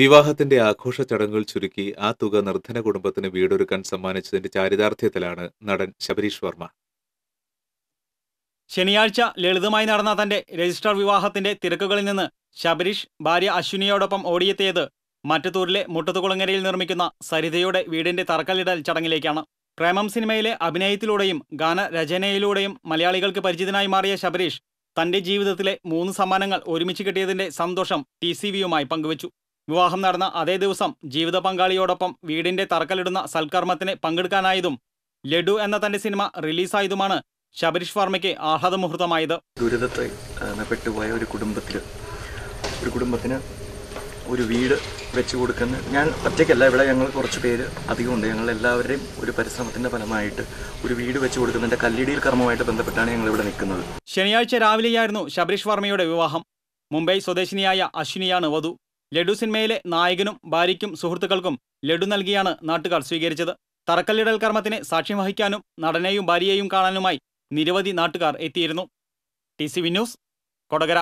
വിവാഹത്തിന്റെ ആഘോഷ ചടങ്ങുകൾ ചുരുക്കി ആ തുക നിർധന കുടുംബത്തിന് വീടൊരുക്കാൻ സമ്മാനിച്ചതിന്റെ ചാരിതാർത്ഥ്യത്തിലാണ് നടൻ ശബരീഷ് വർമ്മ ശനിയാഴ്ച ലളിതമായി നടന്ന തന്റെ രജിസ്റ്റർ വിവാഹത്തിന്റെ തിരക്കുകളിൽ നിന്ന് ശബരീഷ് ഭാര്യ അശ്വിനിയോടൊപ്പം ഓടിയെത്തിയത് മറ്റത്തൂരിലെ മുട്ടത്തുകുളങ്ങരയിൽ നിർമ്മിക്കുന്ന സരിതയുടെ വീടിന്റെ തറക്കല്ലിടൽ ചടങ്ങിലേക്കാണ് പ്രേമം സിനിമയിലെ അഭിനയത്തിലൂടെയും ഗാനരചനയിലൂടെയും മലയാളികൾക്ക് പരിചിതനായി മാറിയ ശബരീഷ് തന്റെ ജീവിതത്തിലെ മൂന്ന് സമ്മാനങ്ങൾ ഒരുമിച്ച് കിട്ടിയതിന്റെ സന്തോഷം ടി സി വിയുമായി പങ്കുവച്ചു വിവാഹം നടന്ന അതേ ദിവസം ജീവിത പങ്കാളിയോടൊപ്പം വീടിന്റെ തറക്കല്ലിടുന്ന സൽക്കർമ്മത്തിന് പങ്കെടുക്കാനായതും ലഡു എന്ന തന്റെ സിനിമ റിലീസായതുമാണ് ശബരീഷ് വർമ്മയ്ക്ക് ആഹ്ലാദ മുഹൂർത്തമായത് ദുരിതത്തെ ഒരു കുടുംബത്തിൽ ഒരു കുടുംബത്തിന് ഒരു വീട് വെച്ചു കൊടുക്കുന്ന ഞാൻ ഒറ്റയ്ക്കല്ല ഇവിടെ ഞങ്ങൾ കുറച്ച് പേര് അധികമുണ്ട് ഞങ്ങൾ എല്ലാവരുടെയും ഒരു പരിശ്രമത്തിന്റെ ഫലമായിട്ട് ഒരു വീട് വെച്ചു കൊടുക്കുന്നതിന്റെ കല്ലിടിയിൽ കർമ്മമായിട്ട് ബന്ധപ്പെട്ടാണ് ഞങ്ങൾ ഇവിടെ നിൽക്കുന്നത് ശനിയാഴ്ച രാവിലെയായിരുന്നു ശബരീഷ് വർമ്മയുടെ വിവാഹം മുംബൈ സ്വദേശിനിയായ അശ്വിനിയാണ് വധു ലഡു സിനിമയിലെ നായകനും ഭാര്യയ്ക്കും സുഹൃത്തുക്കൾക്കും ലഡു നൽകിയാണ് നാട്ടുകാർ സ്വീകരിച്ചത് തറക്കല്ലിടൽ കർമ്മത്തിന് സാക്ഷ്യം വഹിക്കാനും നടനെയും ഭാര്യയെയും കാണാനുമായി നിരവധി നാട്ടുകാർ എത്തിയിരുന്നു ടി സി വിന്യൂസ് കൊടകര